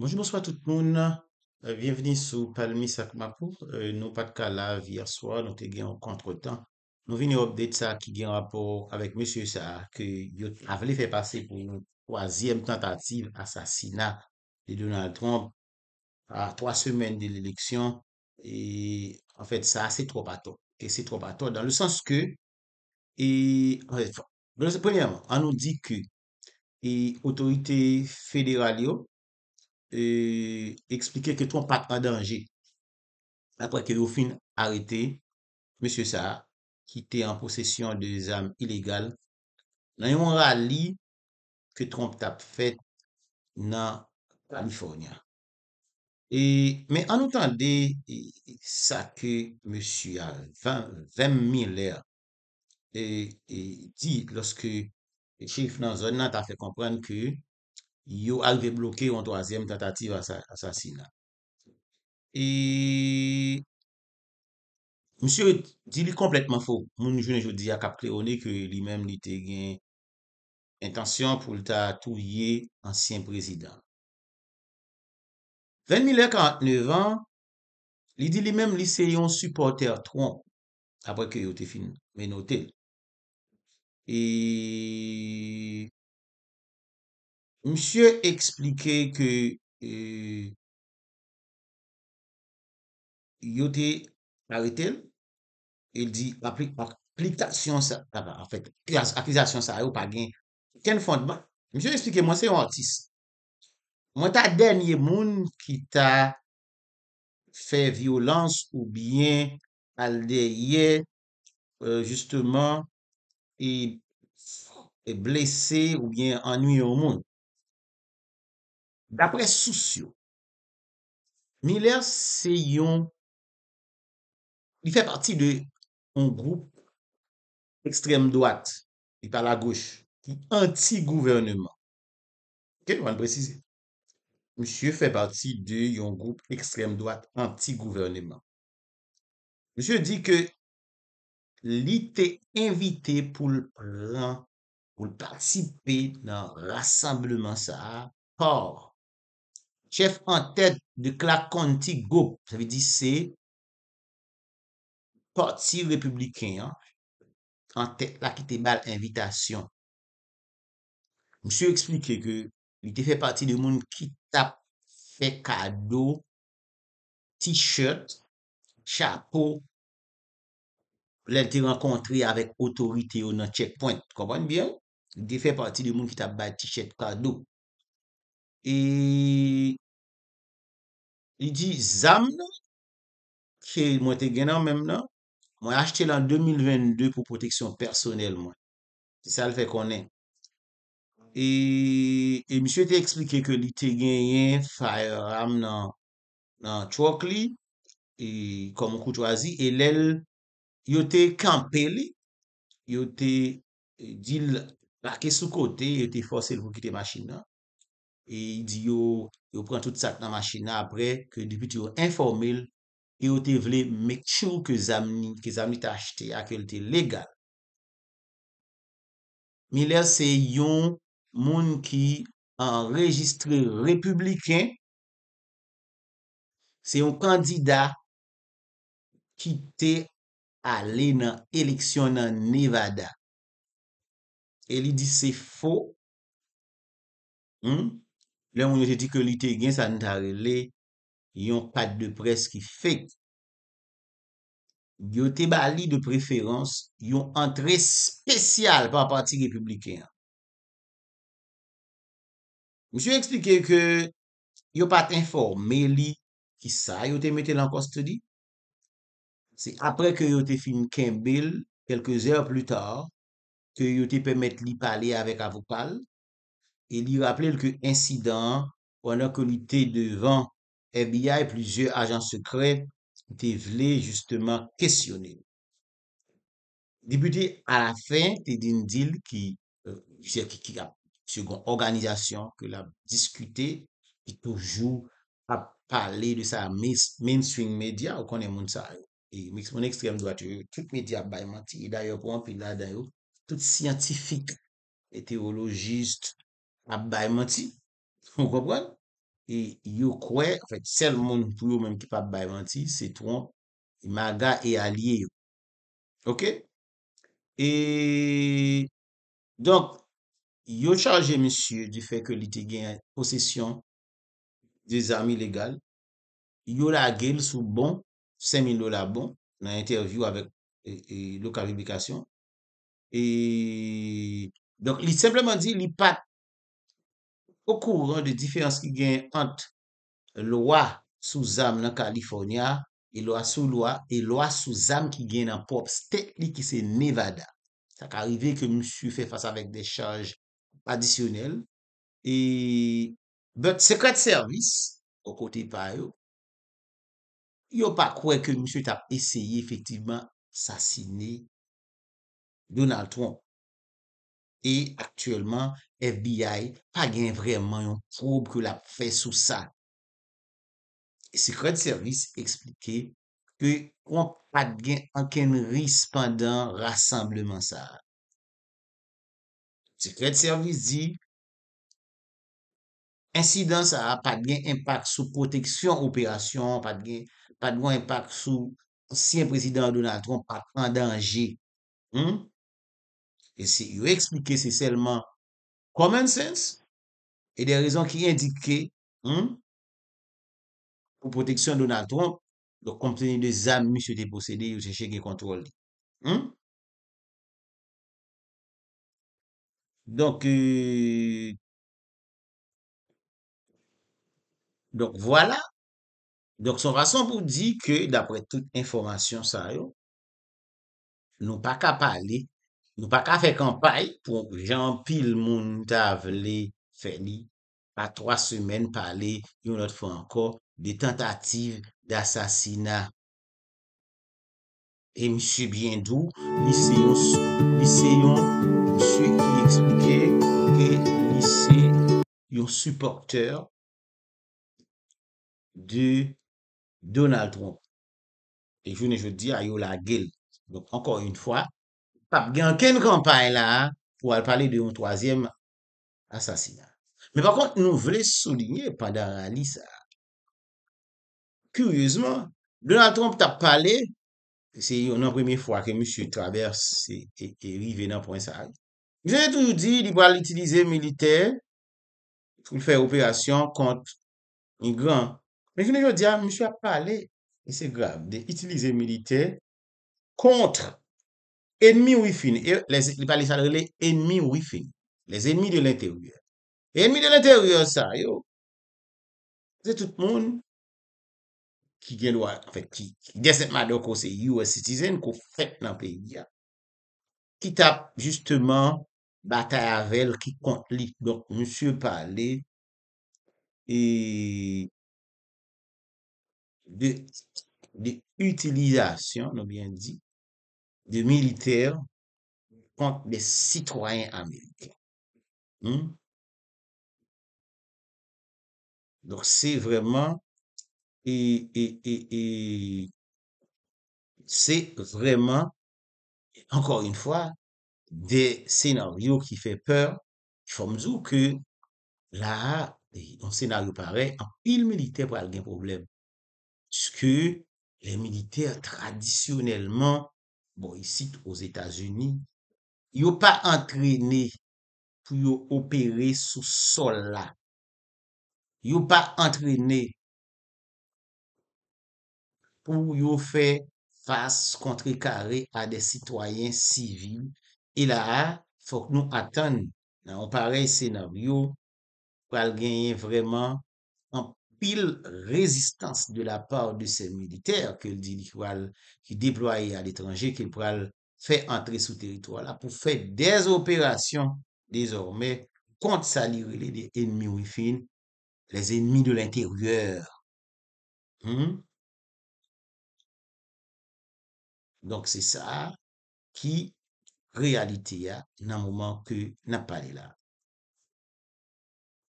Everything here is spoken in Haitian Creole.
Bonjou monswa tout moun. Euh, Bienveni sou Palmi Sakmapou. Nou pat kala vi yerswa. Nou te gen yon kontre tan. Nou veni obdet sa ki gen rapor avek monsye sa ke yon avle fe pase pou yon kwazyem tentative asasina de Donald Trump a 3 semen de l'eleksyon. En fèt sa, se tro pato. Se tro pato dan le sens ke en refan. Ben se premiyaman, an nou di ke y otorite federal yo eksplike ke tromp pat pa danje. Apre ke do fin arete, monsie sa ki te an posesyon de zan ilegal, nan yon rali ke tromp tap fet nan California. Men anoutan de sa ke monsie a 20.000 lèr e di loske chif nan zon nan ta fe kompran ke yo ak de bloke yon do azyem tatative asasina. E msye di li kompletman fok. Moun jounen joudi a kap klerone ki li menm ni te gen intasyon pou lta tou ye ansyen prezident. 20.049 li di li menm li se yon supporter tron apre ki yo te fin menote. E Msyo eksplike ke yote pare tel, el di, aplikasyon sa, akwizasyon sa yo pa gen, ken fondman. Msyo eksplike, mwen se yon artiste. Mwen ta denye moun ki ta fe violans ou bien al de ye justement e blese ou bien anuyo moun. D'apre sou syon, Miller se yon, li fè parti de yon groupe ekstrem-douat, li pa la gouche, ki anti-gouvernement. Ok, mwen precize. Msyo fè parti de yon groupe ekstrem-douat anti-gouvernement. Msyo di ke li te invite pou l'an pou l'partipe nan rassembleman sa, or. Chèf an tèd de klak konti go, sa vi di se, porti republiken, an tèd la ki te bal invitation. Monsi ou eksplike ke, li te fè parti de moun ki ta fè kado, t-shirt, chapo, pou lè te renkontri avèk otorite yo nan checkpoint. Kompon bien? Li te fè parti de moun ki ta bal t-shirt kado. E li di zam nan, ke mwen te genan menm nan, mwen achete lan 2022 pou proteksyon personel mwen. Se sal fe konen. E, e mi sou te eksplike ke li te genyen fay ram nan chok li, e kom mwen kout wazi, e lel yo te kampe li, yo te dil la ke sou kote, yo te fose l pou ki te machin nan. E di yo, yo pran tout sak nan machina apre, ke depi ti yo informel, yo te vle mek chou ke zam ni, ke zam ni t'achete, ak el te legal. Miler, se yon moun ki an registre republiken, se yon kandida ki te ale nan eleksyon nan Nevada. El li di se fo, Lè mwen yo te ti ke li te gen sa nan tare li, yon pat de pres ki fek. Yo te ba li de preferans, yon antre spesyal pa pati republiken. Mwen se yon eksplike ke yo pat informe li ki sa, yo te mette lankos te di. Se apre ke yo te fin Kimbill, kelke zèr plu tar, ke yo te pe mette li pale avèk avopal, E li rappele ke insidan ou an an konite devan FBI, plize agent sekret te vle justement kestyone. Dibute a la fin te din dil ki euh, se kon organizasyon ke la diskute ki toujou a pale de sa mainstream media ou konen moun sa. Moun ekstrem dwat, tout media baymant yi dayo pou an, tout scientifique et teologiste ap baymanti, foun kopwane, e yo kwe, an fèk, sel moun pou yo menm ki pa baymanti, se tron, maga e alye yo. Ok? E, donk, yo chaje monsye, di fèk ke li te gen posesyon, de zami legal, yo la gel sou bon, 5.000 do la bon, nan intervjou avèk, e, e lo karibikasyon, e, donk, li sepleman di, li pat, Ou kou ron de diféans ki gen ant lwa sou zam nan Kalifornia, e lwa sou lwa, e lwa sou zam ki gen nan pop, stek li ki se Nevada. Tak arive ke msou fè fasa vek de chanj adisyonel, e bèt sekret servis, ou kote payo, yo pa kouè ke msou tap esye efektiveman sasine Donald Trump. E, aktuellement, FBI pa gen vreman yon troub ke la fe sou sa. E Secret Service explike ke kon pa gen anken ris pandan rassembleman sa. Secret Service di, insidans a pa gen impak sou proteksyon operasyon, pa gen, pa gen impak sou si en prezident Donald Trump pa kandanje. Hmm? E se yo explike se selman common sense e de rezon ki indike pou proteksyon donatron, do kontenye de zanmi se te posede yo se cheke kontrol. Donk donk donk donk voilà donk son rason pou di ke dapre tout informasyon sa yo nou pa ka pale Nou pa ka fe kampay pou jampil moun ta vle feni pa 3 semen pale yon not fwe anko de tentative de asasina. E misye byen dou, misye yon misye ki explike, misye yon supporteur de Donald Trump. E jounen jw di a yon la gil. Pap gen ken kampan la pou al pale de yon toazyem asasina. Men pa kont nou vle soligne pandan rali sa. Kuryozman, Donald Trump ta pale, e se yon an premi fwa ke M. Traverse e, e rive nan Ponsag, mwen se jen toujou di li wale itilize milite, pou fwe operasyon kont migran. Men jen nou jen di, M. a pale, e se grabe de itilize milite kontre, Enmi wifin, e, les enmi wifin, les enmi de l'interieur. Enmi de l'interieur sa, yo, ze tout moun ki gen lwa, ki gen sep madon ko se US citizen, ko fèt nan pey dia. Ki tap, justeman, bata yavel ki kont li. Donk, monsie parle e de de utilizasyon, nou bien di, de militaires contre des citoyens américains. Hmm? Donc c'est vraiment et, c'est vraiment encore une fois des scénarios qui font peur. qui faut me que là, un scénario pareil, en pile militaire pour avoir un problème. Ce que les militaires traditionnellement bon, ici, aux Etats-Unis, yo pa antrene pou yo opere sou sol la. Yo pa antrene pou yo fe fase kontre kare a de sitwayen sivil. E la, fok nou atan nan an parel senaryo pou al genye vreman pile résistance de la part de ces militaires que dit qui déployaient à l'étranger, qu'il pourraient faire entrer sous territoire là pour faire des opérations désormais contre salir les ennemis les ennemis de l'intérieur. Hmm? Donc c'est ça qui réalité à un hein, moment que n'a pas là.